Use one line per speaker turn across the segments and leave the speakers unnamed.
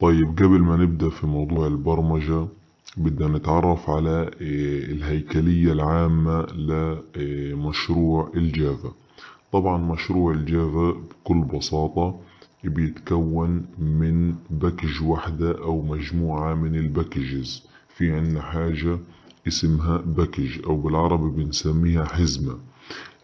طيب قبل ما نبدأ في موضوع البرمجة بدنا نتعرف على إيه، الهيكلية العامة لمشروع الجافا طبعا مشروع الجافا بكل بساطة بيتكون من باكج واحدة أو مجموعة من الباكجز في عنا حاجة اسمها باكج أو بالعربي بنسميها حزمة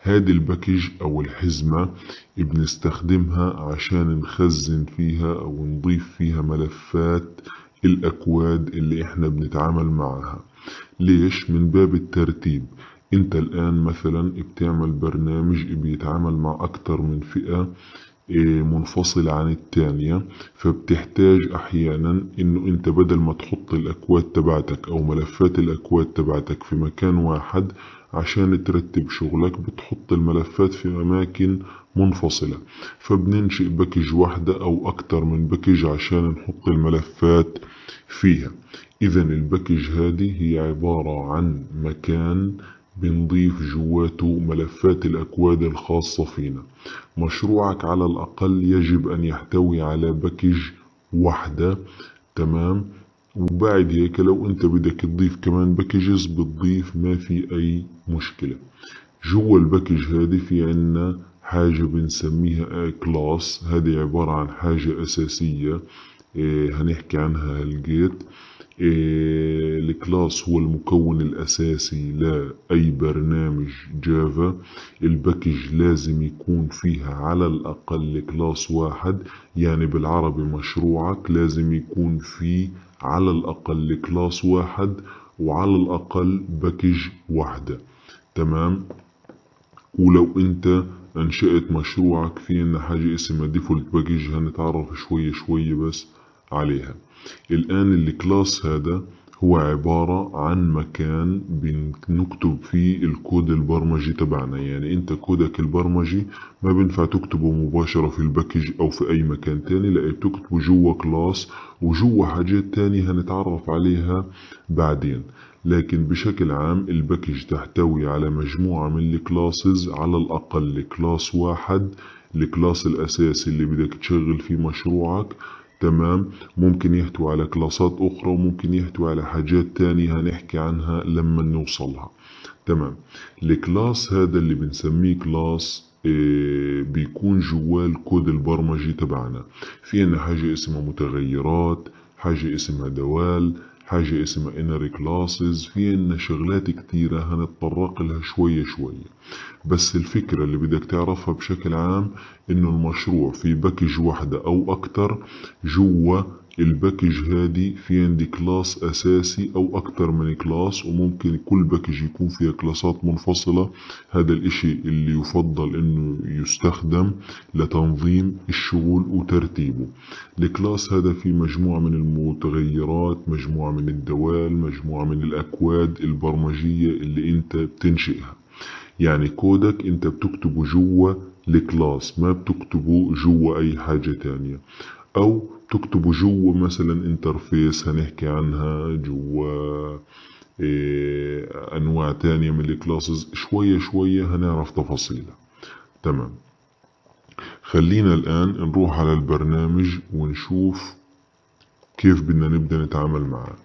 هذه الباكج او الحزمة بنستخدمها عشان نخزن فيها او نضيف فيها ملفات الاكواد اللي احنا بنتعامل معها ليش من باب الترتيب انت الان مثلا بتعمل برنامج بيتعامل مع اكتر من فئة منفصلة عن التانية فبتحتاج أحيانا إنه أنت بدل ما تحط الأكواد تبعتك أو ملفات الأكواد تبعتك في مكان واحد عشان ترتب شغلك بتحط الملفات في أماكن منفصلة فبننشئ باكج واحدة أو أكتر من باكج عشان نحط الملفات فيها إذا الباكج هذه هي عبارة عن مكان بنضيف جواته ملفات الأكواد الخاصة فينا مشروعك على الأقل يجب أن يحتوي على باكج واحدة تمام وبعد هيك لو انت بدك تضيف كمان باكجز بتضيف ما في اي مشكلة جوا الباكج هذه في عنا حاجة بنسميها كلاس هذه عبارة عن حاجة اساسية إيه، هنحكي عنها هالجيت اه الكلاس هو المكون الأساسي لأي برنامج جافا الباكج لازم يكون فيها على الأقل كلاس واحد يعني بالعربي مشروعك لازم يكون فيه على الأقل كلاس واحد وعلى الأقل باكج واحدة تمام ولو انت انشأت مشروعك في ان حاجة اسمها ديفولت باكج هنتعرف شوية شوية بس عليها الآن الكلاس هذا هو عبارة عن مكان بنكتب فيه الكود البرمجي تبعنا يعني انت كودك البرمجي ما بينفع تكتبه مباشرة في الباكج او في اي مكان تاني لا بتكتبه جوا كلاس وجوا حاجات تانية هنتعرف عليها بعدين لكن بشكل عام الباكج تحتوي على مجموعة من الكلاسز على الاقل كلاس واحد الكلاس الاساسي اللي بدك تشغل فيه مشروعك تمام ممكن يحتوي على كلاسات أخرى وممكن يحتوي على حاجات تانية هنحكي عنها لما نوصلها تمام الكلاس هذا اللي بنسميه كلاس آه، بيكون جوال كود البرمجي تبعنا في عنا حاجة اسمها متغيرات حاجة اسمها دوال حاجة اسمها inner classes في ان شغلات كتيرة هنتطرق لها شوية شوية بس الفكرة اللي بدك تعرفها بشكل عام انه المشروع في باكج واحدة او اكتر جوا الباكج هادي في عندي كلاس أساسي أو أكتر من كلاس وممكن كل باكج يكون فيها كلاسات منفصلة هذا الإشي اللي يفضل إنه يستخدم لتنظيم الشغل وترتيبه الكلاس هذا فيه مجموعة من المتغيرات مجموعة من الدوال مجموعة من الأكواد البرمجية اللي أنت بتنشئها يعني كودك أنت بتكتبه جوا الكلاس ما بتكتبه جوا أي حاجة تانية او تكتبوا جوا مثلا انترفيس هنحكي عنها جوا إيه انواع تانية من الكلاسز شوية شوية هنعرف تفاصيلها تمام خلينا الان نروح على البرنامج ونشوف كيف بدنا نبدأ نتعامل معاه